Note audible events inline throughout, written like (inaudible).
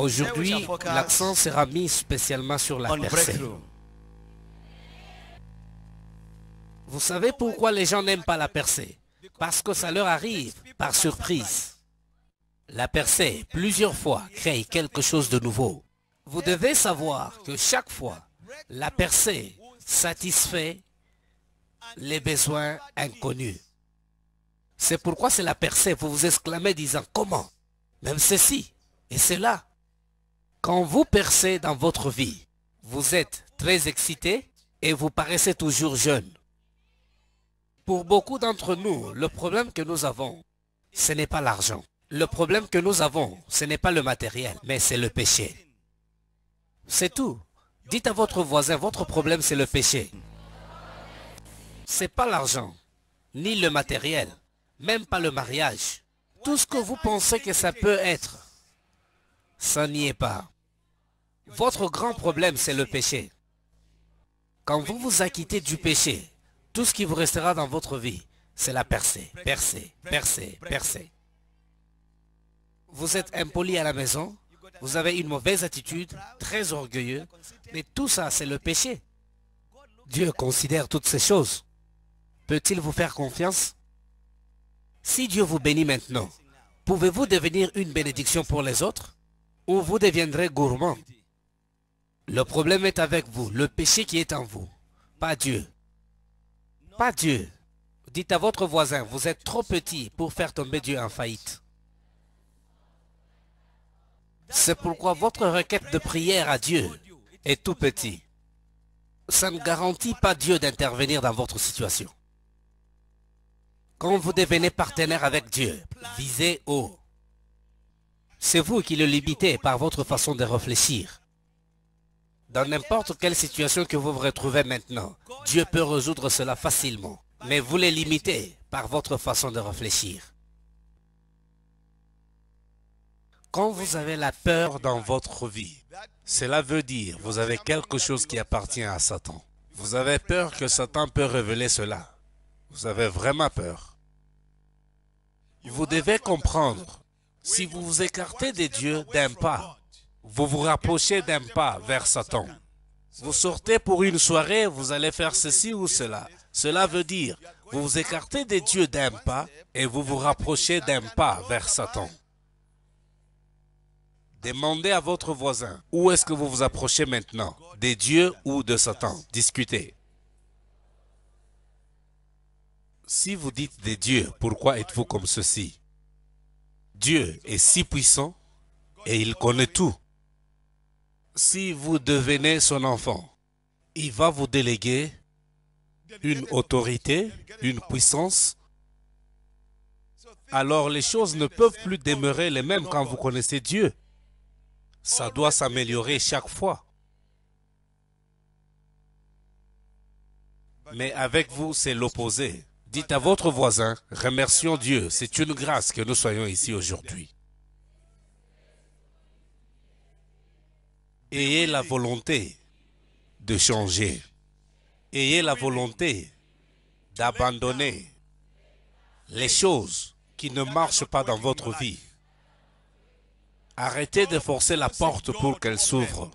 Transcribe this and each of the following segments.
Aujourd'hui, eh l'accent sera mis spécialement sur la percée. Vous savez pourquoi les gens n'aiment pas la percée Parce que ça leur arrive par surprise. La percée, plusieurs fois, crée quelque chose de nouveau. Vous devez savoir que chaque fois, la percée satisfait les besoins inconnus. C'est pourquoi c'est la percée, vous vous exclamez disant comment Même ceci et cela quand vous percez dans votre vie, vous êtes très excité et vous paraissez toujours jeune. Pour beaucoup d'entre nous, le problème que nous avons, ce n'est pas l'argent. Le problème que nous avons, ce n'est pas le matériel, mais c'est le péché. C'est tout. Dites à votre voisin, votre problème c'est le péché. C'est pas l'argent, ni le matériel, même pas le mariage. Tout ce que vous pensez que ça peut être, ça n'y est pas. Votre grand problème, c'est le péché. Quand vous vous acquittez du péché, tout ce qui vous restera dans votre vie, c'est la percée, percée, percée, percée. Vous êtes impoli à la maison, vous avez une mauvaise attitude, très orgueilleux, mais tout ça, c'est le péché. Dieu considère toutes ces choses. Peut-il vous faire confiance Si Dieu vous bénit maintenant, pouvez-vous devenir une bénédiction pour les autres ou vous deviendrez gourmand. Le problème est avec vous, le péché qui est en vous, pas Dieu. Pas Dieu. Dites à votre voisin, vous êtes trop petit pour faire tomber Dieu en faillite. C'est pourquoi votre requête de prière à Dieu est tout petit. Ça ne garantit pas Dieu d'intervenir dans votre situation. Quand vous devenez partenaire avec Dieu, visez haut. C'est vous qui le limitez par votre façon de réfléchir. Dans n'importe quelle situation que vous vous retrouvez maintenant, Dieu peut résoudre cela facilement. Mais vous les limitez par votre façon de réfléchir. Quand vous avez la peur dans votre vie, cela veut dire vous avez quelque chose qui appartient à Satan. Vous avez peur que Satan peut révéler cela. Vous avez vraiment peur. Vous devez comprendre si vous vous écartez des dieux d'un pas, vous vous rapprochez d'un pas vers Satan. Vous sortez pour une soirée, vous allez faire ceci ou cela. Cela veut dire, vous vous écartez des dieux d'un pas et vous vous rapprochez d'un pas vers Satan. Demandez à votre voisin, où est-ce que vous vous approchez maintenant Des dieux ou de Satan Discutez. Si vous dites des dieux, pourquoi êtes-vous comme ceci Dieu est si puissant et il connaît tout. Si vous devenez son enfant, il va vous déléguer une autorité, une puissance. Alors les choses ne peuvent plus demeurer les mêmes quand vous connaissez Dieu. Ça doit s'améliorer chaque fois. Mais avec vous, c'est l'opposé. Dites à votre voisin, remercions Dieu, c'est une grâce que nous soyons ici aujourd'hui. Ayez la volonté de changer. Ayez la volonté d'abandonner les choses qui ne marchent pas dans votre vie. Arrêtez de forcer la porte pour qu'elle s'ouvre.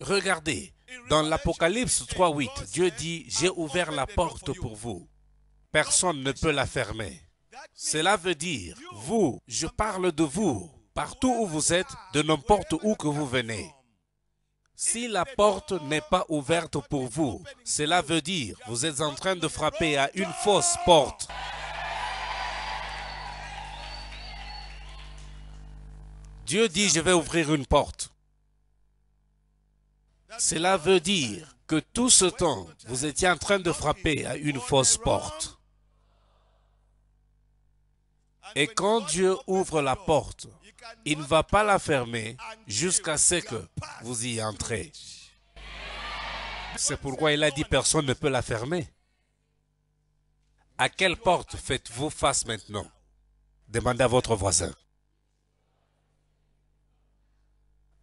Regardez, dans l'Apocalypse 3.8, Dieu dit, j'ai ouvert la porte pour vous. Personne ne peut la fermer. Cela veut dire, vous, je parle de vous, partout où vous êtes, de n'importe où que vous venez. Si la porte n'est pas ouverte pour vous, cela veut dire, vous êtes en train de frapper à une fausse porte. Dieu dit, je vais ouvrir une porte. Cela veut dire que tout ce temps, vous étiez en train de frapper à une fausse porte. Et quand Dieu ouvre la porte, il ne va pas la fermer jusqu'à ce que vous y entrez. C'est pourquoi il a dit personne ne peut la fermer. À quelle porte faites-vous face maintenant Demandez à votre voisin.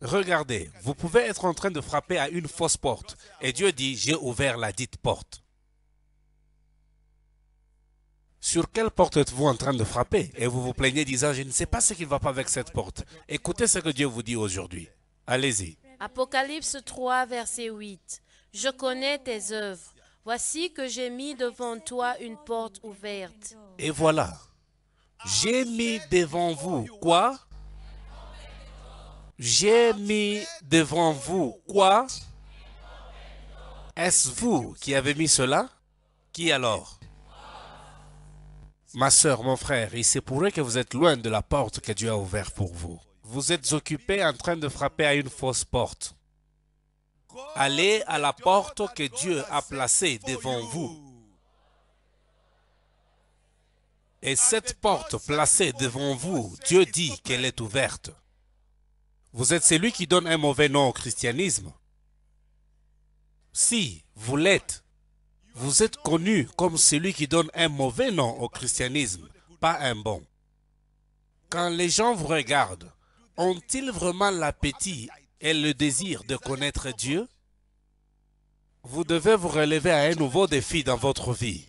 Regardez, vous pouvez être en train de frapper à une fausse porte. Et Dieu dit, j'ai ouvert la dite porte. Sur quelle porte êtes-vous en train de frapper Et vous vous plaignez disant, je ne sais pas ce qui ne va pas avec cette porte. Écoutez ce que Dieu vous dit aujourd'hui. Allez-y. Apocalypse 3, verset 8. Je connais tes œuvres. Voici que j'ai mis devant toi une porte ouverte. Et voilà. J'ai mis devant vous quoi j'ai mis devant vous quoi Est-ce vous qui avez mis cela Qui alors Ma soeur, mon frère, il se pourrait que vous êtes loin de la porte que Dieu a ouverte pour vous. Vous êtes occupé en train de frapper à une fausse porte. Allez à la porte que Dieu a placée devant vous. Et cette porte placée devant vous, Dieu dit qu'elle est ouverte. Vous êtes celui qui donne un mauvais nom au christianisme. Si vous l'êtes, vous êtes connu comme celui qui donne un mauvais nom au christianisme, pas un bon. Quand les gens vous regardent, ont-ils vraiment l'appétit et le désir de connaître Dieu Vous devez vous relever à un nouveau défi dans votre vie.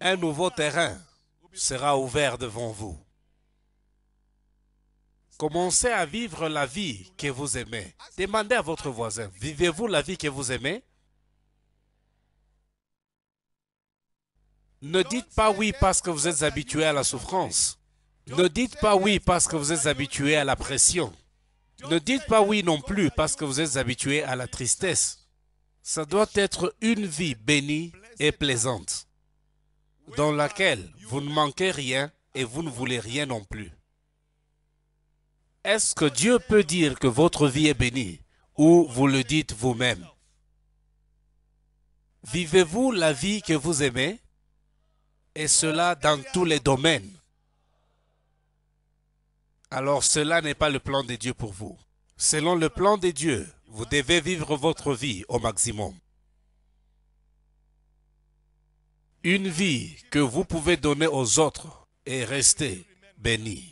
Un nouveau terrain sera ouvert devant vous. Commencez à vivre la vie que vous aimez. Demandez à votre voisin, vivez-vous la vie que vous aimez Ne dites pas oui parce que vous êtes habitué à la souffrance. Ne dites pas oui parce que vous êtes habitué à la pression. Ne dites pas oui non plus parce que vous êtes habitué à la tristesse. Ça doit être une vie bénie et plaisante, dans laquelle vous ne manquez rien et vous ne voulez rien non plus. Est-ce que Dieu peut dire que votre vie est bénie ou vous le dites vous-même Vivez-vous la vie que vous aimez et cela dans tous les domaines Alors cela n'est pas le plan de Dieu pour vous. Selon le plan de Dieu, vous devez vivre votre vie au maximum. Une vie que vous pouvez donner aux autres et rester bénie.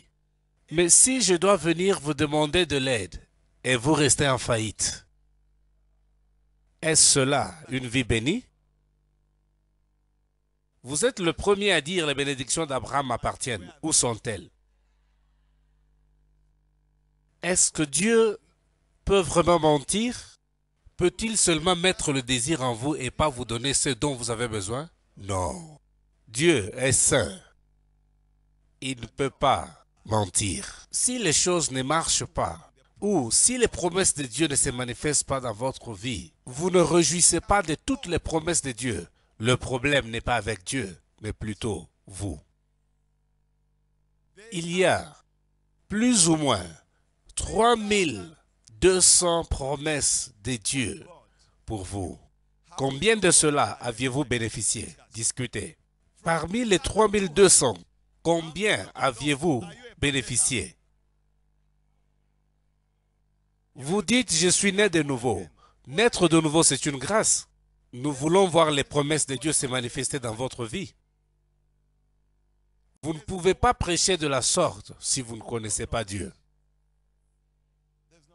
Mais si je dois venir vous demander de l'aide et vous restez en faillite, est-ce cela une vie bénie Vous êtes le premier à dire les bénédictions d'Abraham m'appartiennent. Où sont-elles Est-ce que Dieu peut vraiment mentir Peut-il seulement mettre le désir en vous et pas vous donner ce dont vous avez besoin Non. Dieu est saint. Il ne peut pas mentir. Si les choses ne marchent pas, ou si les promesses de Dieu ne se manifestent pas dans votre vie, vous ne réjouissez pas de toutes les promesses de Dieu. Le problème n'est pas avec Dieu, mais plutôt vous. Il y a plus ou moins 3200 promesses de Dieu pour vous. Combien de cela aviez-vous bénéficié Discutez. Parmi les 3200, combien aviez-vous bénéficier. Vous dites, je suis né de nouveau. Naître de nouveau, c'est une grâce. Nous voulons voir les promesses de Dieu se manifester dans votre vie. Vous ne pouvez pas prêcher de la sorte si vous ne connaissez pas Dieu.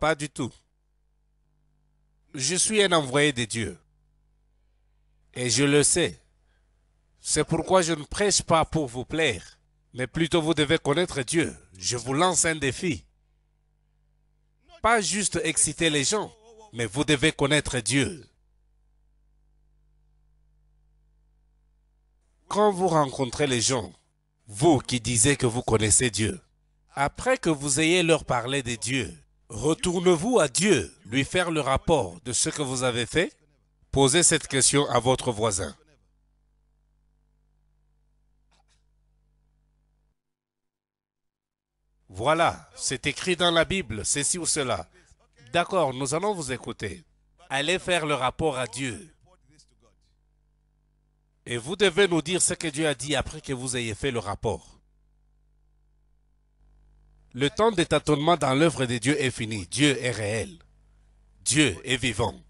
Pas du tout. Je suis un envoyé de Dieu. Et je le sais. C'est pourquoi je ne prêche pas pour vous plaire. Mais plutôt vous devez connaître Dieu. Je vous lance un défi. Pas juste exciter les gens, mais vous devez connaître Dieu. Quand vous rencontrez les gens, vous qui disiez que vous connaissez Dieu, après que vous ayez leur parlé de Dieu, retournez-vous à Dieu, lui faire le rapport de ce que vous avez fait Posez cette question à votre voisin. Voilà, c'est écrit dans la Bible, ceci ou cela. D'accord, nous allons vous écouter. Allez faire le rapport à Dieu. Et vous devez nous dire ce que Dieu a dit après que vous ayez fait le rapport. Le temps des tâtonnements dans l'œuvre de Dieu est fini. Dieu est réel. Dieu est vivant.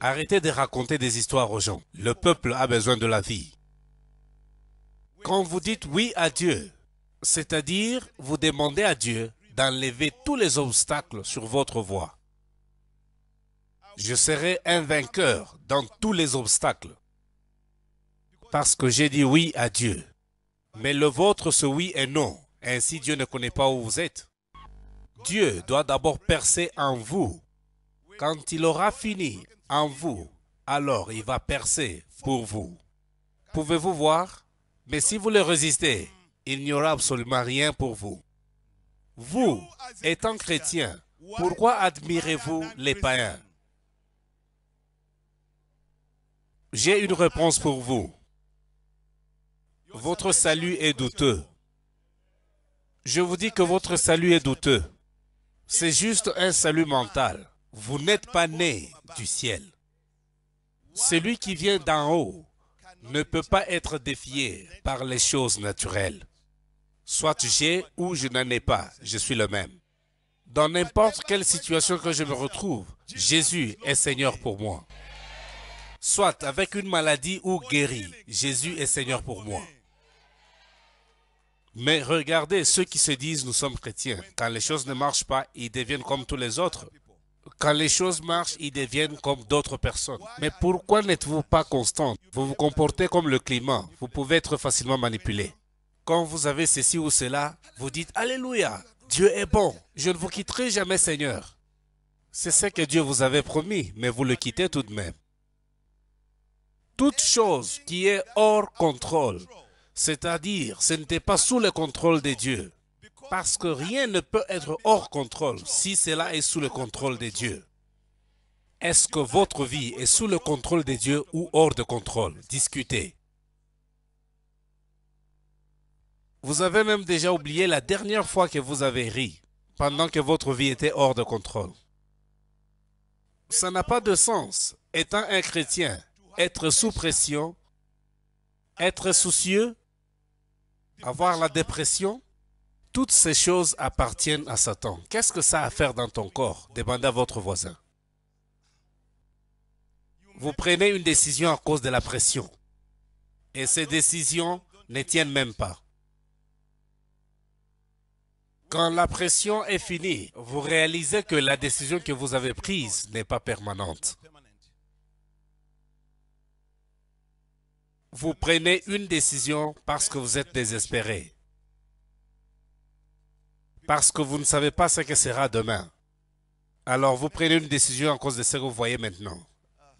Arrêtez de raconter des histoires aux gens. Le peuple a besoin de la vie. Quand vous dites oui à Dieu, c'est-à-dire vous demandez à Dieu d'enlever tous les obstacles sur votre voie. Je serai un vainqueur dans tous les obstacles, parce que j'ai dit oui à Dieu. Mais le vôtre, ce oui et non. Ainsi, Dieu ne connaît pas où vous êtes. Dieu doit d'abord percer en vous. Quand il aura fini en vous, alors il va percer pour vous. Pouvez-vous voir Mais si vous le résistez, il n'y aura absolument rien pour vous. Vous, étant chrétien, pourquoi admirez-vous les païens J'ai une réponse pour vous. Votre salut est douteux. Je vous dis que votre salut est douteux. C'est juste un salut mental. Vous n'êtes pas né du ciel. Celui qui vient d'en haut ne peut pas être défié par les choses naturelles. Soit j'ai ou je n'en ai pas, je suis le même. Dans n'importe quelle situation que je me retrouve, Jésus est Seigneur pour moi. Soit avec une maladie ou guéri, Jésus est Seigneur pour moi. Mais regardez ceux qui se disent nous sommes chrétiens. Quand les choses ne marchent pas, ils deviennent comme tous les autres. Quand les choses marchent, ils deviennent comme d'autres personnes. Mais pourquoi n'êtes-vous pas constant Vous vous comportez comme le climat. Vous pouvez être facilement manipulé. Quand vous avez ceci ou cela, vous dites Alléluia, Dieu est bon, je ne vous quitterai jamais Seigneur. C'est ce que Dieu vous avait promis, mais vous le quittez tout de même. Toute chose qui est hors contrôle, c'est-à-dire ce n'était pas sous le contrôle de Dieu, parce que rien ne peut être hors contrôle si cela est sous le contrôle de Dieu. Est-ce que votre vie est sous le contrôle de Dieu ou hors de contrôle Discutez. Vous avez même déjà oublié la dernière fois que vous avez ri, pendant que votre vie était hors de contrôle. Ça n'a pas de sens, étant un chrétien, être sous pression, être soucieux, avoir la dépression, toutes ces choses appartiennent à Satan. Qu'est-ce que ça a à faire dans ton corps demanda à votre voisin. Vous prenez une décision à cause de la pression. Et ces décisions ne tiennent même pas. Quand la pression est finie, vous réalisez que la décision que vous avez prise n'est pas permanente. Vous prenez une décision parce que vous êtes désespéré, parce que vous ne savez pas ce que sera demain. Alors vous prenez une décision en cause de ce que vous voyez maintenant.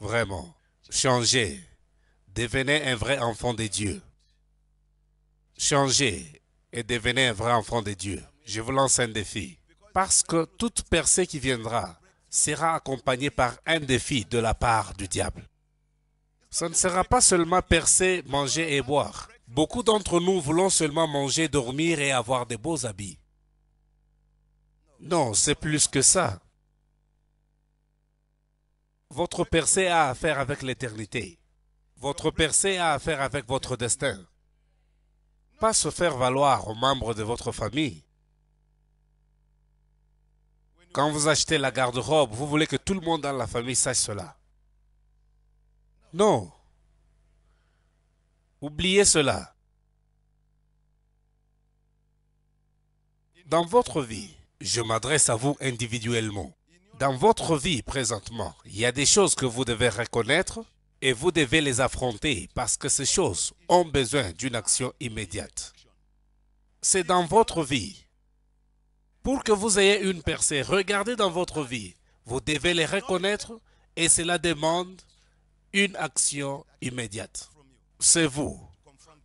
Vraiment. Changez. Devenez un vrai enfant de Dieu. Changez et devenez un vrai enfant de Dieu. Je vous lance un défi. Parce que toute percée qui viendra sera accompagnée par un défi de la part du diable. Ce ne sera pas seulement percer, manger et boire. Beaucoup d'entre nous voulons seulement manger, dormir et avoir de beaux habits. Non, c'est plus que ça. Votre percée a affaire avec l'éternité. Votre percée a affaire avec votre destin. Pas se faire valoir aux membres de votre famille. Quand vous achetez la garde-robe, vous voulez que tout le monde dans la famille sache cela. Non. Oubliez cela. Dans votre vie, je m'adresse à vous individuellement. Dans votre vie présentement, il y a des choses que vous devez reconnaître et vous devez les affronter parce que ces choses ont besoin d'une action immédiate. C'est dans votre vie pour que vous ayez une percée, regardez dans votre vie. Vous devez les reconnaître et cela demande une action immédiate. C'est vous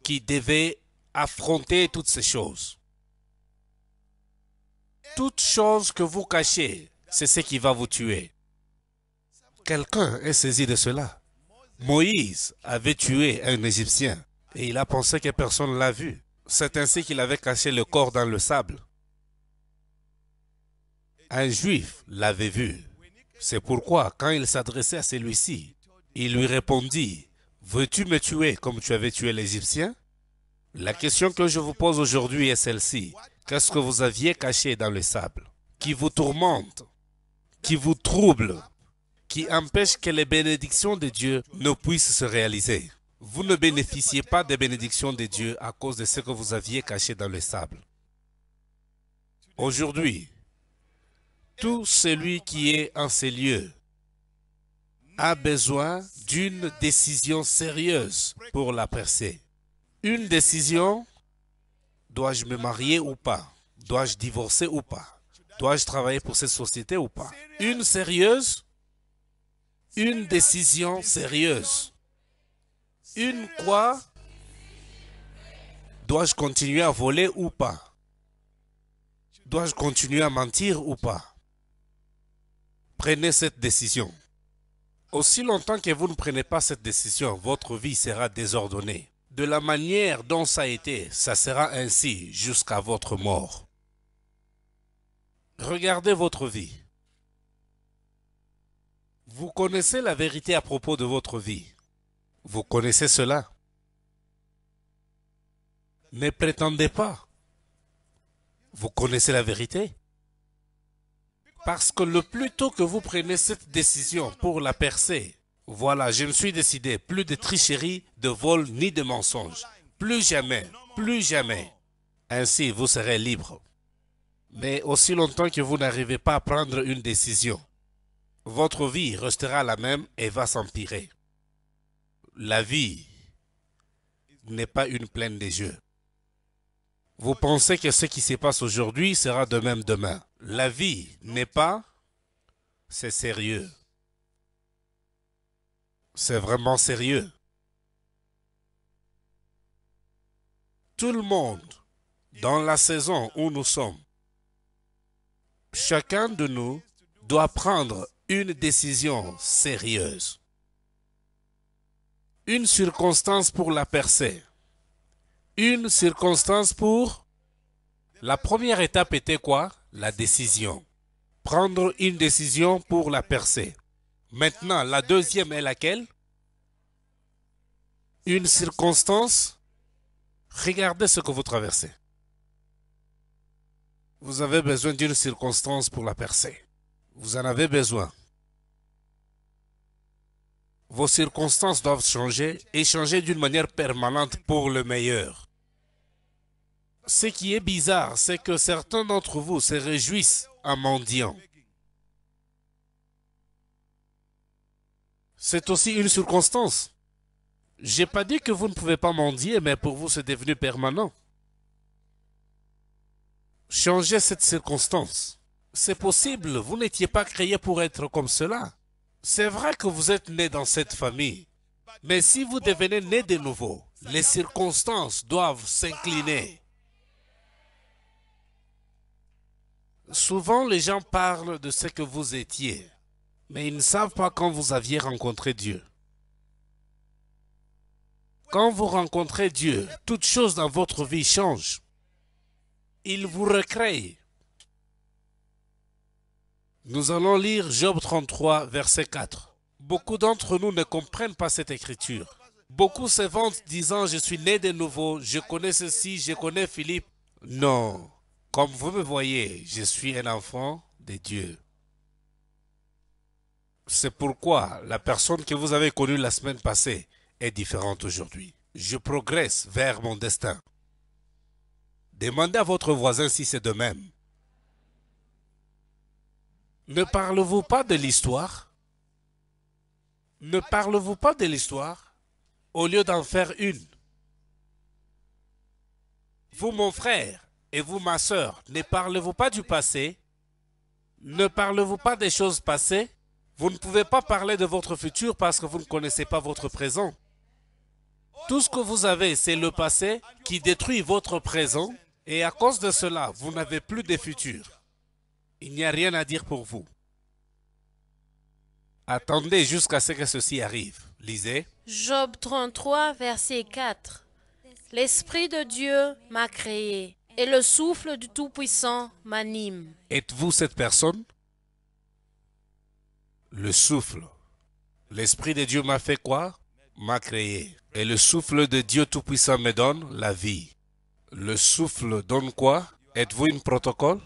qui devez affronter toutes ces choses. Toute chose que vous cachez, c'est ce qui va vous tuer. Quelqu'un est saisi de cela. Moïse avait tué un Égyptien et il a pensé que personne ne l'a vu. C'est ainsi qu'il avait caché le corps dans le sable. Un juif l'avait vu. C'est pourquoi, quand il s'adressait à celui-ci, il lui répondit, Veux-tu me tuer comme tu avais tué l'Égyptien La question que je vous pose aujourd'hui est celle-ci. Qu'est-ce que vous aviez caché dans le sable Qui vous tourmente Qui vous trouble Qui empêche que les bénédictions de Dieu ne puissent se réaliser Vous ne bénéficiez pas des bénédictions de Dieu à cause de ce que vous aviez caché dans le sable. Aujourd'hui, tout celui qui est en ces lieux a besoin d'une décision sérieuse pour la percer. Une décision, dois-je me marier ou pas Dois-je divorcer ou pas Dois-je travailler pour cette société ou pas Une sérieuse, une décision sérieuse. Une quoi Dois-je continuer à voler ou pas Dois-je continuer à mentir ou pas prenez cette décision. Aussi longtemps que vous ne prenez pas cette décision, votre vie sera désordonnée. De la manière dont ça a été, ça sera ainsi jusqu'à votre mort. Regardez votre vie. Vous connaissez la vérité à propos de votre vie. Vous connaissez cela. Ne prétendez pas. Vous connaissez la vérité. Parce que le plus tôt que vous prenez cette décision pour la percer, voilà, je me suis décidé, plus de tricherie, de vol ni de mensonge. Plus jamais, plus jamais. Ainsi, vous serez libre. Mais aussi longtemps que vous n'arrivez pas à prendre une décision, votre vie restera la même et va s'empirer. La vie n'est pas une plaine des jeux. Vous pensez que ce qui se passe aujourd'hui sera de même demain. La vie n'est pas, c'est sérieux. C'est vraiment sérieux. Tout le monde, dans la saison où nous sommes, chacun de nous doit prendre une décision sérieuse. Une circonstance pour la percée. Une circonstance pour... La première étape était quoi la décision. Prendre une décision pour la percer. Maintenant, la deuxième est laquelle Une circonstance. Regardez ce que vous traversez. Vous avez besoin d'une circonstance pour la percer. Vous en avez besoin. Vos circonstances doivent changer et changer d'une manière permanente pour le meilleur. Ce qui est bizarre, c'est que certains d'entre vous se réjouissent en mendiant. C'est aussi une circonstance. Je n'ai pas dit que vous ne pouvez pas mendier, mais pour vous c'est devenu permanent. Changez cette circonstance. C'est possible, vous n'étiez pas créé pour être comme cela. C'est vrai que vous êtes né dans cette famille, mais si vous devenez né de nouveau, les circonstances doivent s'incliner Souvent, les gens parlent de ce que vous étiez, mais ils ne savent pas quand vous aviez rencontré Dieu. Quand vous rencontrez Dieu, toute chose dans votre vie change. Il vous recrée. Nous allons lire Job 33, verset 4. Beaucoup d'entre nous ne comprennent pas cette écriture. Beaucoup se vantent disant, je suis né de nouveau, je connais ceci, je connais Philippe. Non, comme vous me voyez, je suis un enfant de Dieu. C'est pourquoi la personne que vous avez connue la semaine passée est différente aujourd'hui. Je progresse vers mon destin. Demandez à votre voisin si c'est de même. Ne parlez vous pas de l'histoire Ne parlez vous pas de l'histoire au lieu d'en faire une Vous, mon frère, et vous, ma sœur, ne parlez-vous pas du passé Ne parlez-vous pas des choses passées Vous ne pouvez pas parler de votre futur parce que vous ne connaissez pas votre présent. Tout ce que vous avez, c'est le passé qui détruit votre présent et à cause de cela, vous n'avez plus de futur. Il n'y a rien à dire pour vous. Attendez jusqu'à ce que ceci arrive. Lisez. Job 33, verset 4. L'Esprit de Dieu m'a créé et le souffle du Tout-Puissant m'anime. Êtes-vous cette personne Le souffle. L'Esprit de Dieu m'a fait quoi M'a créé. Et le souffle de Dieu Tout-Puissant me donne la vie. Le souffle donne quoi Êtes-vous une protocole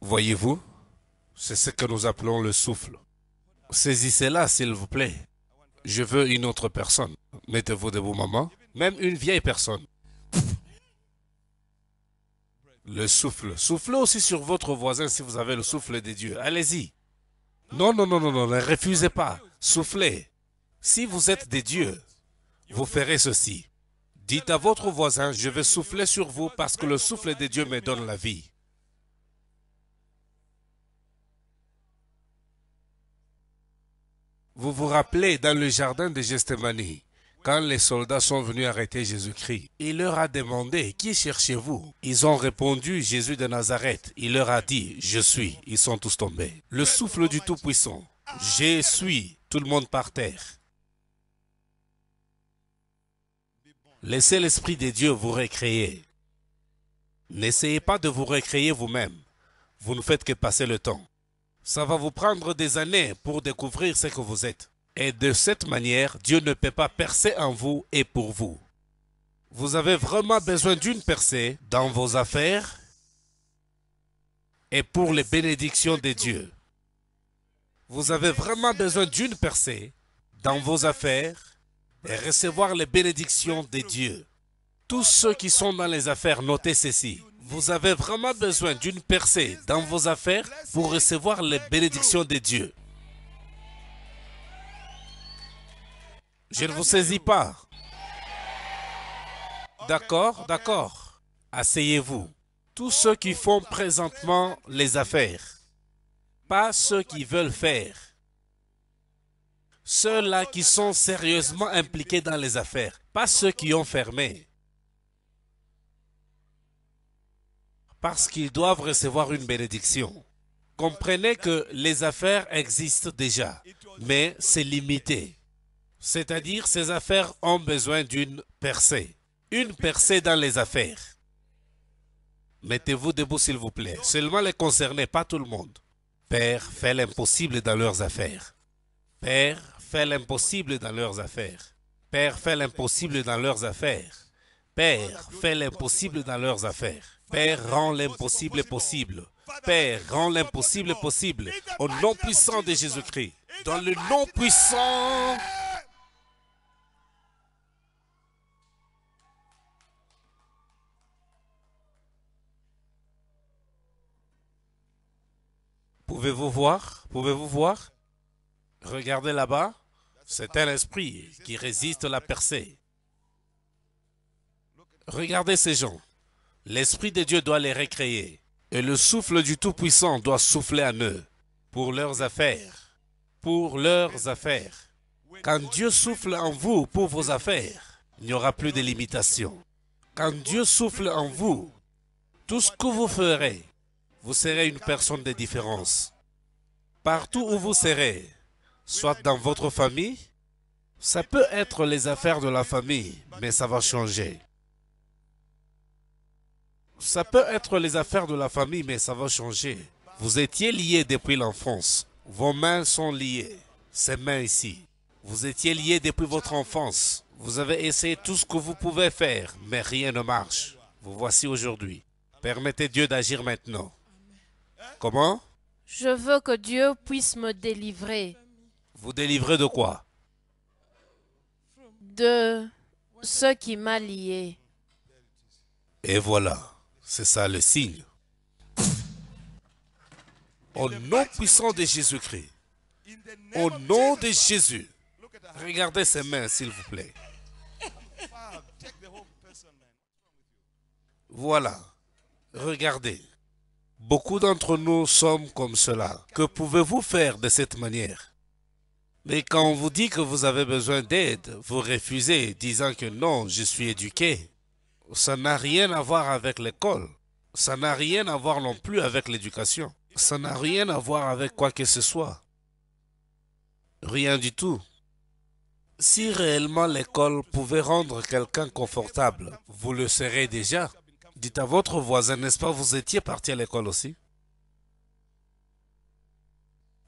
Voyez-vous C'est ce que nous appelons le souffle. Saisissez-la, s'il vous plaît. Je veux une autre personne. Mettez-vous debout, maman. Même une vieille personne. Le souffle. Soufflez aussi sur votre voisin si vous avez le souffle des dieux. Allez-y. Non, non, non, non, non, ne refusez pas. Soufflez. Si vous êtes des dieux, vous ferez ceci. Dites à votre voisin, je vais souffler sur vous parce que le souffle des dieux me donne la vie. Vous vous rappelez dans le jardin de Gestémanie quand les soldats sont venus arrêter Jésus-Christ, il leur a demandé, Qui cherchez-vous Ils ont répondu, Jésus de Nazareth. Il leur a dit, Je suis. Ils sont tous tombés. Le souffle du Tout-Puissant, Je suis. Tout le monde par terre. Laissez l'Esprit de Dieu vous recréer. N'essayez pas de vous recréer vous-même. Vous ne faites que passer le temps. Ça va vous prendre des années pour découvrir ce que vous êtes. Et de cette manière, Dieu ne peut pas percer en vous et pour vous. Vous avez vraiment besoin d'une percée dans vos affaires et pour les bénédictions de Dieu. Vous avez vraiment besoin d'une percée dans vos affaires et recevoir les bénédictions de Dieu. Tous ceux qui sont dans les affaires, notez ceci. Vous avez vraiment besoin d'une percée dans vos affaires pour recevoir les bénédictions de Dieu. Je ne vous saisis pas. D'accord, d'accord. Asseyez-vous. Tous ceux qui font présentement les affaires, pas ceux qui veulent faire. Ceux-là qui sont sérieusement impliqués dans les affaires, pas ceux qui ont fermé. Parce qu'ils doivent recevoir une bénédiction. Comprenez que les affaires existent déjà, mais c'est limité c'est-à-dire ces affaires ont besoin d'une percée. Une percée dans les affaires. Mettez-vous debout s'il vous plaît. Seulement les concernés, pas tout le monde. Père, fais l'impossible dans leurs affaires. Père, fais l'impossible dans leurs affaires. Père, fais l'impossible dans leurs affaires. Père, fais l'impossible dans leurs affaires. Père, rend l'impossible possible. Père, rend l'impossible possible. Au nom puissant de Jésus-Christ. Dans le nom puissant Pouvez-vous voir Pouvez-vous voir Regardez là-bas. C'est un esprit qui résiste à la percée. Regardez ces gens. L'Esprit de Dieu doit les recréer. Et le souffle du Tout-Puissant doit souffler en eux. Pour leurs affaires. Pour leurs affaires. Quand Dieu souffle en vous pour vos affaires, il n'y aura plus de limitations. Quand Dieu souffle en vous, tout ce que vous ferez, vous serez une personne de différence. Partout où vous serez, soit dans votre famille, ça peut être les affaires de la famille, mais ça va changer. Ça peut être les affaires de la famille, mais ça va changer. Vous étiez liés depuis l'enfance. Vos mains sont liées. Ces mains ici. Vous étiez liés depuis votre enfance. Vous avez essayé tout ce que vous pouvez faire, mais rien ne marche. Vous voici aujourd'hui. Permettez Dieu d'agir maintenant. Comment Je veux que Dieu puisse me délivrer. Vous délivrer de quoi De ce qui m'a lié. Et voilà, c'est ça le signe. Au nom puissant de Jésus-Christ, au nom de Jésus, regardez ses mains, s'il vous plaît. Voilà, regardez. Beaucoup d'entre nous sommes comme cela. Que pouvez-vous faire de cette manière Mais quand on vous dit que vous avez besoin d'aide, vous refusez, disant que non, je suis éduqué. Ça n'a rien à voir avec l'école. Ça n'a rien à voir non plus avec l'éducation. Ça n'a rien à voir avec quoi que ce soit. Rien du tout. Si réellement l'école pouvait rendre quelqu'un confortable, vous le serez déjà. Dites à votre voisin, n'est-ce pas, vous étiez parti à l'école aussi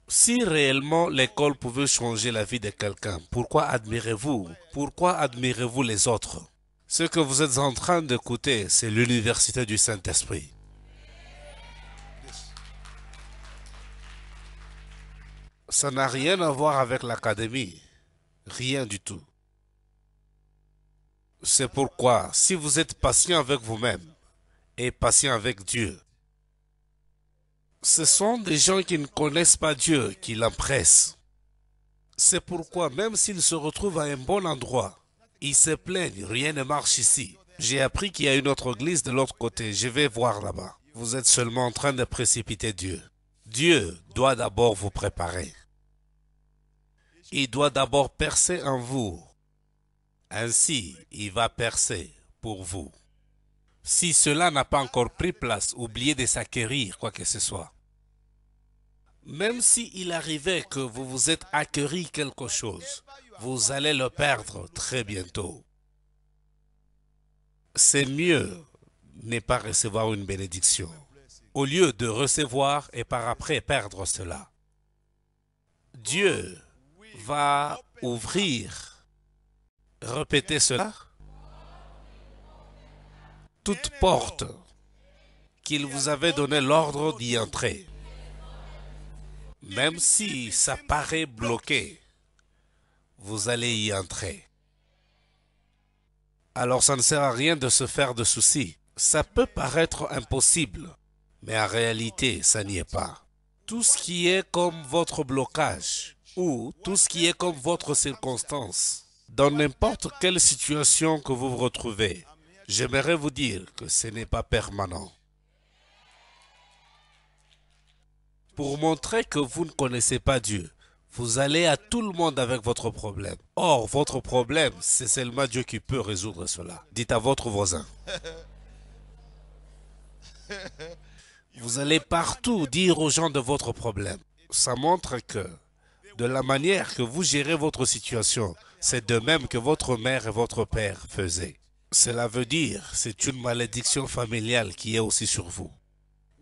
Si réellement l'école pouvait changer la vie de quelqu'un, pourquoi admirez-vous Pourquoi admirez-vous les autres Ce que vous êtes en train d'écouter, c'est l'université du Saint-Esprit. Ça n'a rien à voir avec l'académie. Rien du tout. C'est pourquoi, si vous êtes patient avec vous-même, et patient avec Dieu. Ce sont des gens qui ne connaissent pas Dieu, qui l'empressent. C'est pourquoi même s'ils se retrouvent à un bon endroit, ils se plaignent, rien ne marche ici. J'ai appris qu'il y a une autre église de l'autre côté, je vais voir là-bas. Vous êtes seulement en train de précipiter Dieu. Dieu doit d'abord vous préparer. Il doit d'abord percer en vous. Ainsi, il va percer pour vous si cela n'a pas encore pris place, oubliez de s'acquérir quoi que ce soit. Même s'il arrivait que vous vous êtes accueilli quelque chose, vous allez le perdre très bientôt. C'est mieux ne pas recevoir une bénédiction, au lieu de recevoir et par après perdre cela. Dieu va ouvrir. répéter cela toute porte qu'il vous avait donné l'ordre d'y entrer. Même si ça paraît bloqué, vous allez y entrer. Alors ça ne sert à rien de se faire de soucis. Ça peut paraître impossible, mais en réalité, ça n'y est pas. Tout ce qui est comme votre blocage ou tout ce qui est comme votre circonstance, dans n'importe quelle situation que vous vous retrouvez, J'aimerais vous dire que ce n'est pas permanent. Pour montrer que vous ne connaissez pas Dieu, vous allez à tout le monde avec votre problème. Or, votre problème, c'est seulement Dieu qui peut résoudre cela. Dites à votre voisin. (laughs) Vous allez partout dire aux gens de votre problème. Ça montre que de la manière que vous gérez votre situation, c'est de même que votre mère et votre père faisaient. Cela veut dire, c'est une malédiction familiale qui est aussi sur vous.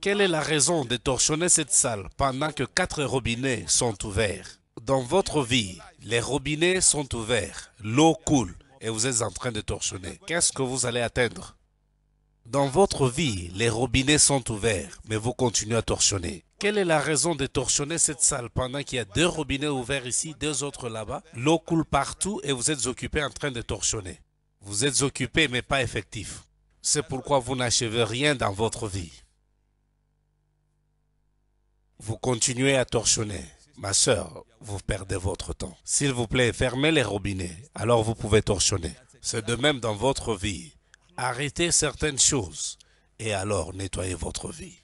Quelle est la raison de torsionner cette salle pendant que quatre robinets sont ouverts Dans votre vie, les robinets sont ouverts, l'eau coule et vous êtes en train de torsionner. Qu'est-ce que vous allez atteindre Dans votre vie, les robinets sont ouverts, mais vous continuez à torsionner. Quelle est la raison de torsionner cette salle pendant qu'il y a deux robinets ouverts ici, deux autres là-bas L'eau coule partout et vous êtes occupé en train de torsionner. Vous êtes occupé mais pas effectif. C'est pourquoi vous n'achevez rien dans votre vie. Vous continuez à torchonner. Ma soeur, vous perdez votre temps. S'il vous plaît, fermez les robinets, alors vous pouvez torchonner. C'est de même dans votre vie. Arrêtez certaines choses et alors nettoyez votre vie.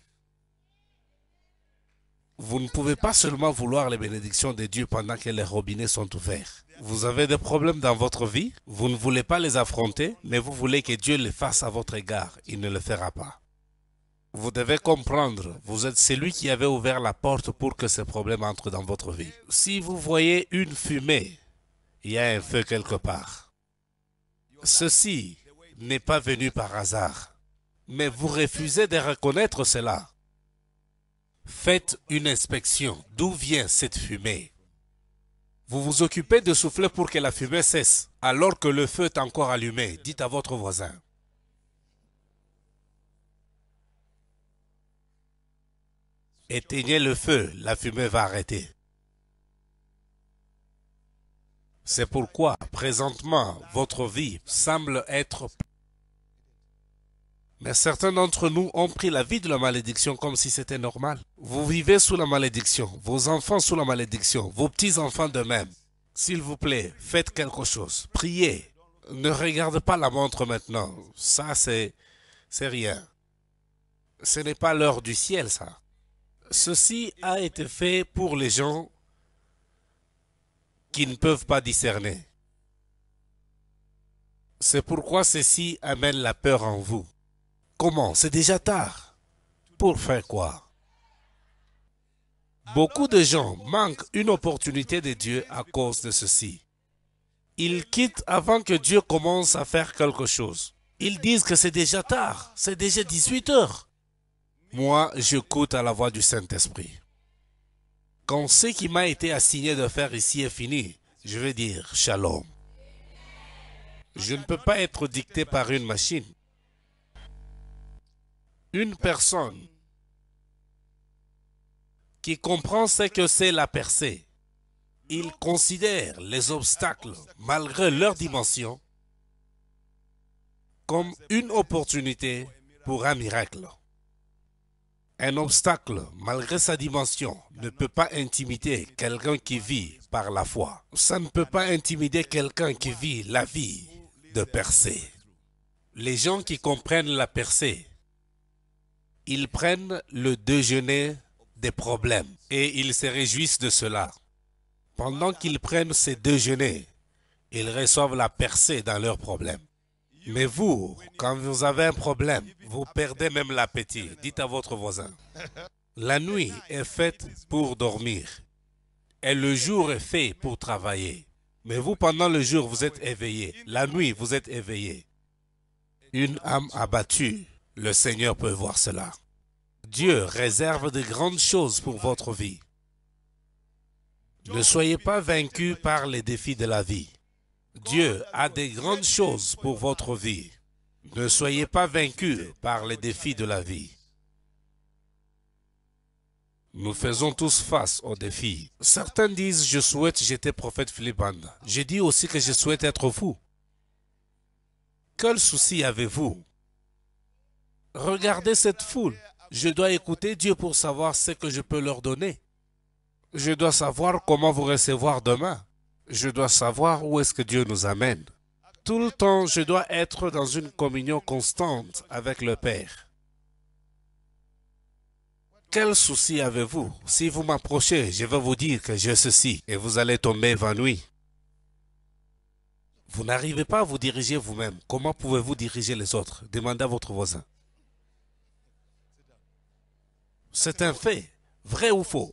Vous ne pouvez pas seulement vouloir les bénédictions de Dieu pendant que les robinets sont ouverts. Vous avez des problèmes dans votre vie, vous ne voulez pas les affronter, mais vous voulez que Dieu les fasse à votre égard. Il ne le fera pas. Vous devez comprendre, vous êtes celui qui avait ouvert la porte pour que ces problèmes entrent dans votre vie. Si vous voyez une fumée, il y a un feu quelque part. Ceci n'est pas venu par hasard, mais vous refusez de reconnaître cela. Faites une inspection. D'où vient cette fumée vous vous occupez de souffler pour que la fumée cesse, alors que le feu est encore allumé. Dites à votre voisin. Éteignez le feu, la fumée va arrêter. C'est pourquoi, présentement, votre vie semble être mais certains d'entre nous ont pris la vie de la malédiction comme si c'était normal. Vous vivez sous la malédiction, vos enfants sous la malédiction, vos petits-enfants de même. S'il vous plaît, faites quelque chose. Priez. Ne regardez pas la montre maintenant. Ça, c'est, c'est rien. Ce n'est pas l'heure du ciel, ça. Ceci a été fait pour les gens qui ne peuvent pas discerner. C'est pourquoi ceci amène la peur en vous. Comment C'est déjà tard. Pour faire quoi Beaucoup de gens manquent une opportunité de Dieu à cause de ceci. Ils quittent avant que Dieu commence à faire quelque chose. Ils disent que c'est déjà tard, c'est déjà 18 heures. Moi, j'écoute à la voix du Saint-Esprit. Quand ce qui m'a été assigné de faire ici est fini, je vais dire shalom. Je ne peux pas être dicté par une machine une personne qui comprend ce que c'est la percée, il considère les obstacles, malgré leur dimension, comme une opportunité pour un miracle. Un obstacle, malgré sa dimension, ne peut pas intimider quelqu'un qui vit par la foi. Ça ne peut pas intimider quelqu'un qui vit la vie de percée. Les gens qui comprennent la percée ils prennent le déjeuner des problèmes et ils se réjouissent de cela. Pendant qu'ils prennent ces déjeuners, ils reçoivent la percée dans leurs problèmes. Mais vous, quand vous avez un problème, vous perdez même l'appétit. Dites à votre voisin. La nuit est faite pour dormir et le jour est fait pour travailler. Mais vous, pendant le jour, vous êtes éveillé. La nuit, vous êtes éveillé. Une âme abattue le Seigneur peut voir cela. Dieu réserve de grandes choses pour votre vie. Ne soyez pas vaincus par les défis de la vie. Dieu a des grandes choses pour votre vie. Ne soyez pas vaincus par les défis de la vie. Nous faisons tous face aux défis. Certains disent, je souhaite j'étais prophète Philippe Je J'ai dit aussi que je souhaite être fou. Quel souci avez-vous Regardez cette foule. Je dois écouter Dieu pour savoir ce que je peux leur donner. Je dois savoir comment vous recevoir demain. Je dois savoir où est-ce que Dieu nous amène. Tout le temps, je dois être dans une communion constante avec le Père. Quel souci avez-vous Si vous m'approchez, je vais vous dire que j'ai ceci et vous allez tomber évanoui. Vous n'arrivez pas à vous diriger vous-même. Comment pouvez-vous diriger les autres Demandez à votre voisin. C'est un fait, vrai ou faux.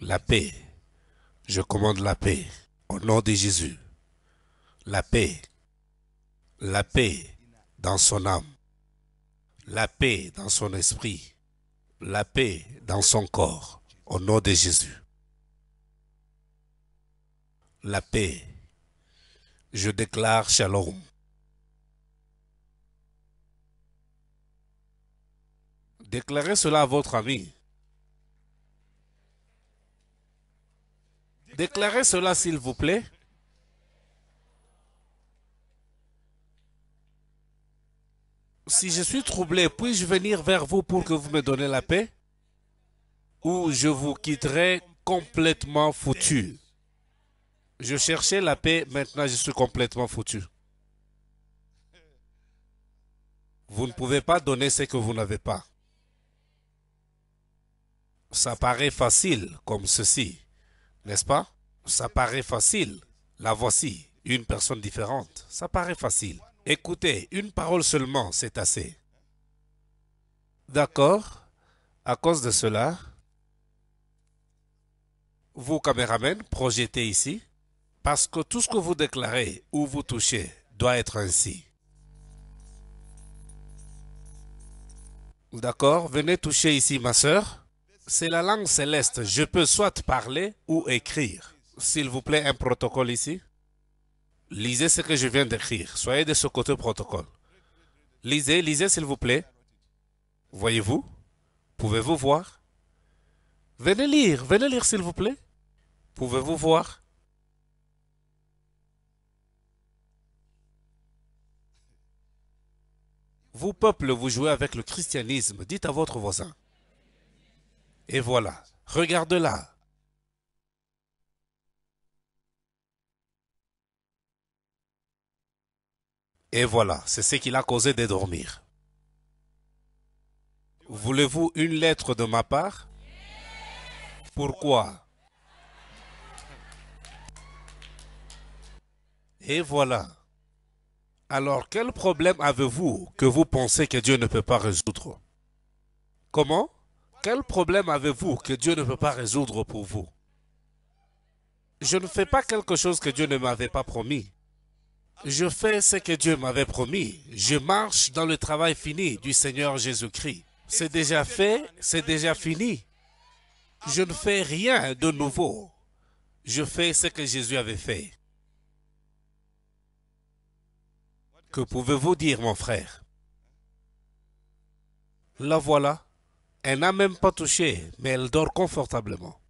La paix. Je commande la paix au nom de Jésus. La paix. La paix dans son âme la paix dans son esprit, la paix dans son corps, au nom de Jésus. La paix. Je déclare shalom. Déclarez cela à votre ami. Déclarez cela, s'il vous plaît. Si je suis troublé, puis-je venir vers vous pour que vous me donniez la paix Ou je vous quitterai complètement foutu Je cherchais la paix, maintenant je suis complètement foutu. Vous ne pouvez pas donner ce que vous n'avez pas. Ça paraît facile comme ceci, n'est-ce pas Ça paraît facile. La voici, une personne différente. Ça paraît facile. Écoutez, une parole seulement, c'est assez. D'accord À cause de cela, vous, caméramen, projetez ici, parce que tout ce que vous déclarez ou vous touchez doit être ainsi. D'accord Venez toucher ici, ma sœur. C'est la langue céleste. Je peux soit parler ou écrire. S'il vous plaît, un protocole ici. Lisez ce que je viens d'écrire. Soyez de ce côté protocole. Lisez, lisez s'il vous plaît. Voyez-vous Pouvez-vous voir Venez lire, venez lire s'il vous plaît. Pouvez-vous voir Vous, peuple, vous jouez avec le christianisme. Dites à votre voisin. Et voilà. Regardez-la. Et voilà, c'est ce qui l'a causé de dormir. Voulez-vous une lettre de ma part Pourquoi Et voilà. Alors, quel problème avez-vous que vous pensez que Dieu ne peut pas résoudre Comment Quel problème avez-vous que Dieu ne peut pas résoudre pour vous Je ne fais pas quelque chose que Dieu ne m'avait pas promis. Je fais ce que Dieu m'avait promis. Je marche dans le travail fini du Seigneur Jésus-Christ. C'est déjà fait, c'est déjà fini. Je ne fais rien de nouveau. Je fais ce que Jésus avait fait. Que pouvez-vous dire, mon frère La voilà. Elle n'a même pas touché, mais elle dort confortablement.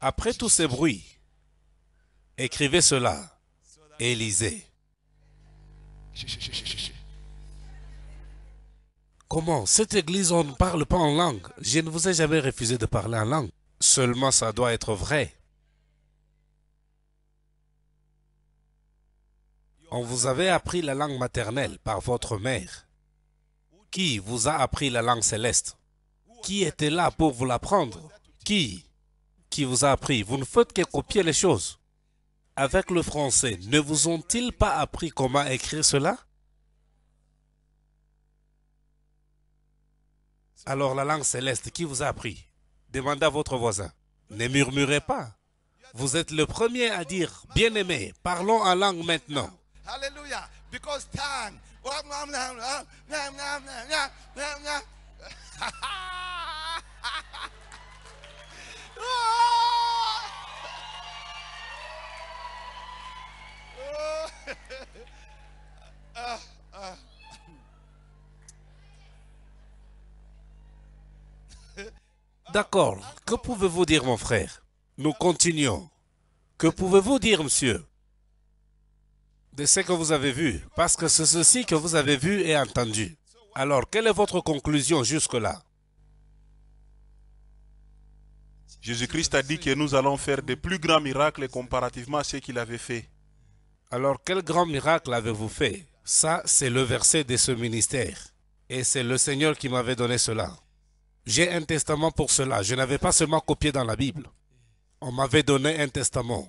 Après tous ces bruits, écrivez cela et lisez. Comment Cette église, on ne parle pas en langue. Je ne vous ai jamais refusé de parler en langue. Seulement, ça doit être vrai. On vous avait appris la langue maternelle par votre mère. Qui vous a appris la langue céleste Qui était là pour vous l'apprendre Qui Qui vous a appris Vous ne faites que copier les choses. Avec le français, ne vous ont-ils pas appris comment écrire cela Alors la langue céleste, qui vous a appris Demandez à votre voisin. Ne murmurez pas. Vous êtes le premier à dire, bien-aimé, parlons en langue maintenant. Alléluia. Because D'accord. Que pouvez-vous dire, mon frère Nous continuons. Que pouvez-vous dire, monsieur de ce que vous avez vu, parce que c'est ceci que vous avez vu et entendu. Alors, quelle est votre conclusion jusque-là Jésus-Christ a dit que nous allons faire de plus grands miracles comparativement à ce qu'il avait fait. Alors, quel grand miracle avez-vous fait Ça, c'est le verset de ce ministère. Et c'est le Seigneur qui m'avait donné cela. J'ai un testament pour cela. Je n'avais pas seulement copié dans la Bible. On m'avait donné un testament.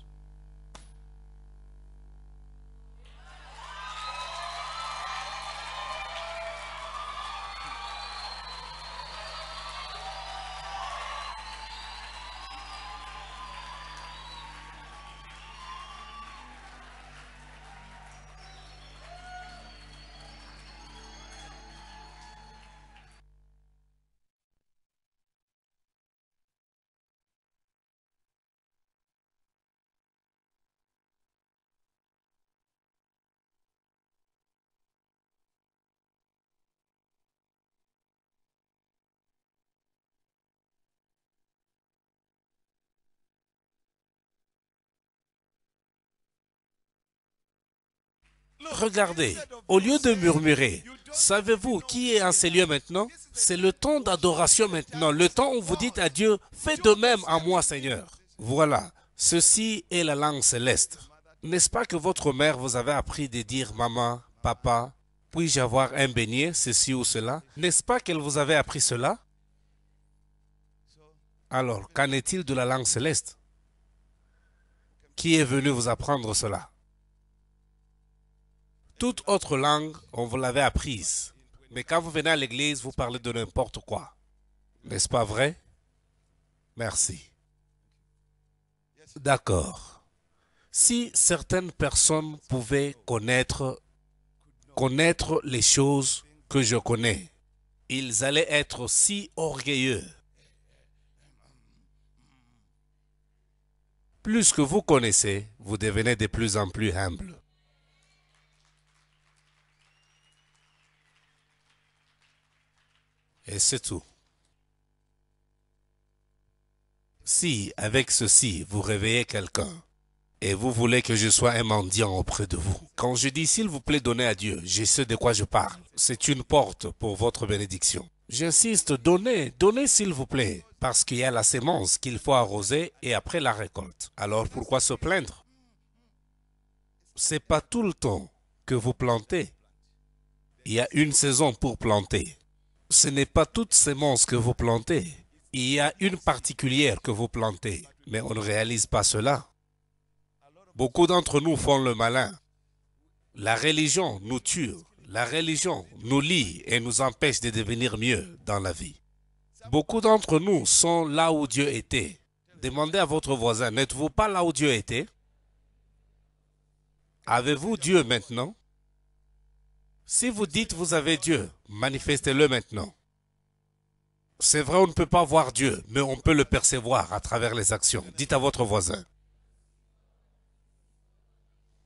Regardez, au lieu de murmurer, savez-vous qui est en ces lieux maintenant C'est le temps d'adoration maintenant, le temps où vous dites à Dieu, fais de même à moi Seigneur. Voilà, ceci est la langue céleste. N'est-ce pas que votre mère vous avait appris de dire maman, papa, puis-je avoir un beignet, ceci ou cela N'est-ce pas qu'elle vous avait appris cela Alors, qu'en est-il de la langue céleste Qui est venu vous apprendre cela toute autre langue, on vous l'avait apprise. Mais quand vous venez à l'église, vous parlez de n'importe quoi. N'est-ce pas vrai? Merci. D'accord. Si certaines personnes pouvaient connaître, connaître les choses que je connais, ils allaient être si orgueilleux. Plus que vous connaissez, vous devenez de plus en plus humble. Et c'est tout. Si, avec ceci, vous réveillez quelqu'un, et vous voulez que je sois un mendiant auprès de vous. Quand je dis s'il vous plaît donnez à Dieu, je sais de quoi je parle. C'est une porte pour votre bénédiction. J'insiste, donnez, donnez s'il vous plaît, parce qu'il y a la sémence qu'il faut arroser et après la récolte. Alors pourquoi se plaindre C'est pas tout le temps que vous plantez. Il y a une saison pour planter ce n'est pas toutes ces monstres que vous plantez. Il y a une particulière que vous plantez, mais on ne réalise pas cela. Beaucoup d'entre nous font le malin. La religion nous tue, la religion nous lie et nous empêche de devenir mieux dans la vie. Beaucoup d'entre nous sont là où Dieu était. Demandez à votre voisin, n'êtes-vous pas là où Dieu était Avez-vous Dieu maintenant si vous dites vous avez Dieu, manifestez-le maintenant. C'est vrai, on ne peut pas voir Dieu, mais on peut le percevoir à travers les actions. Dites à votre voisin.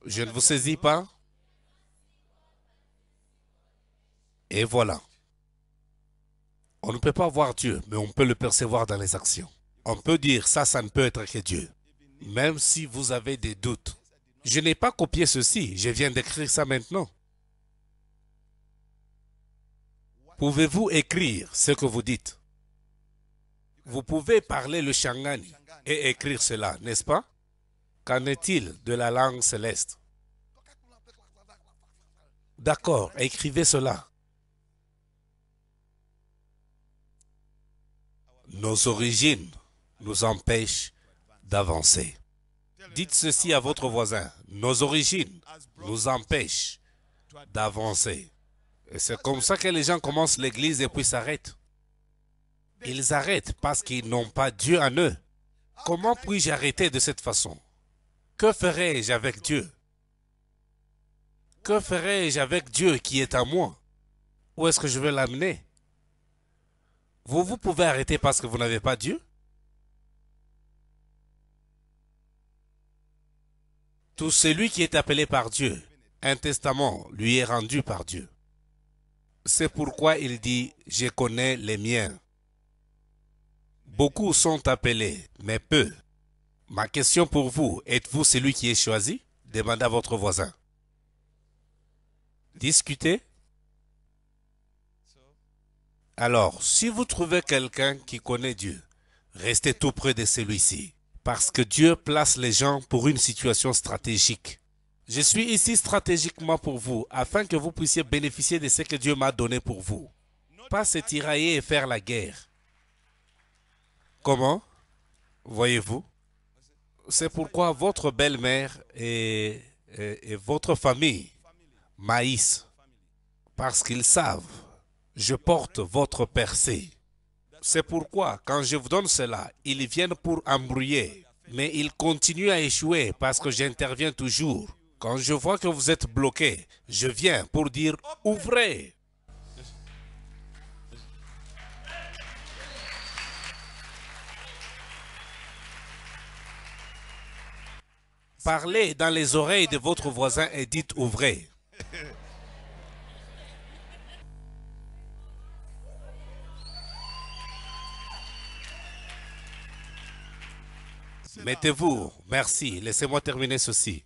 Je ne vous saisis pas Et voilà. On ne peut pas voir Dieu, mais on peut le percevoir dans les actions. On peut dire, ça, ça ne peut être que Dieu. Même si vous avez des doutes. Je n'ai pas copié ceci, je viens d'écrire ça maintenant. Pouvez-vous écrire ce que vous dites Vous pouvez parler le Shangani et écrire cela, n'est-ce pas Qu'en est-il de la langue céleste D'accord, écrivez cela. Nos origines nous empêchent d'avancer. Dites ceci à votre voisin. Nos origines nous empêchent d'avancer. C'est comme ça que les gens commencent l'église et puis s'arrêtent. Ils arrêtent parce qu'ils n'ont pas Dieu en eux. Comment puis-je arrêter de cette façon Que ferais-je avec Dieu Que ferais-je avec Dieu qui est à moi Où est-ce que je vais l'amener Vous, vous pouvez arrêter parce que vous n'avez pas Dieu Tout celui qui est appelé par Dieu, un testament lui est rendu par Dieu. C'est pourquoi il dit, je connais les miens. Beaucoup sont appelés, mais peu. Ma question pour vous, êtes-vous celui qui est choisi Demanda votre voisin. Discutez. Alors, si vous trouvez quelqu'un qui connaît Dieu, restez tout près de celui-ci, parce que Dieu place les gens pour une situation stratégique. Je suis ici stratégiquement pour vous, afin que vous puissiez bénéficier de ce que Dieu m'a donné pour vous. Pas se tirailler et faire la guerre. Comment Voyez-vous C'est pourquoi votre belle-mère et, votre famille maïs, parce qu'ils savent, je porte votre percée. C'est pourquoi, quand je vous donne cela, ils viennent pour embrouiller, mais ils continuent à échouer parce que j'interviens toujours. Quand je vois que vous êtes bloqué, je viens pour dire ouvrez. Parlez dans les oreilles de votre voisin et dites ouvrez. Mettez-vous, merci, laissez-moi terminer ceci.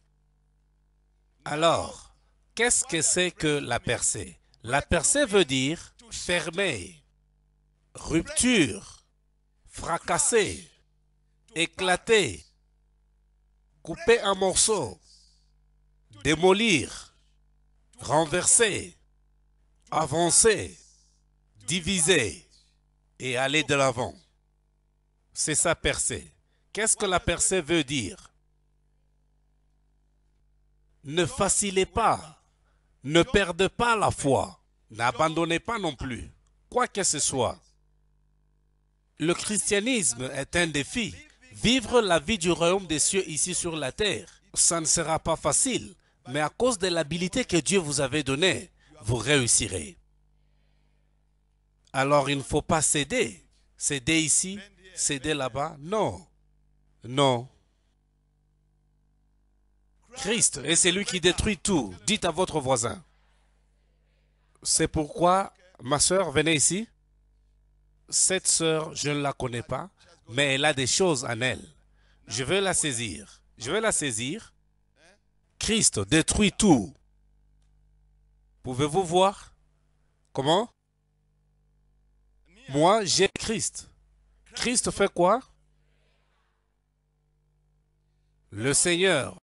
Alors, qu'est-ce que c'est que la percée La percée veut dire fermer, rupture, fracasser, éclater, couper un morceau, démolir, renverser, avancer, diviser et aller de l'avant. C'est ça percée. Qu'est-ce que la percée veut dire ne facilez pas. Ne perdez pas la foi. N'abandonnez pas non plus, quoi que ce soit. Le christianisme est un défi. Vivre la vie du royaume des cieux ici sur la terre, ça ne sera pas facile, mais à cause de l'habilité que Dieu vous avait donnée, vous réussirez. Alors il ne faut pas céder. Céder ici, céder là-bas. Non. Non. Christ est celui qui détruit tout. Dites à votre voisin. C'est pourquoi ma sœur venez ici. Cette sœur, je ne la connais pas, mais elle a des choses en elle. Je veux la saisir. Je veux la saisir. Christ détruit tout. Pouvez-vous voir Comment Moi, j'ai Christ. Christ fait quoi Le Seigneur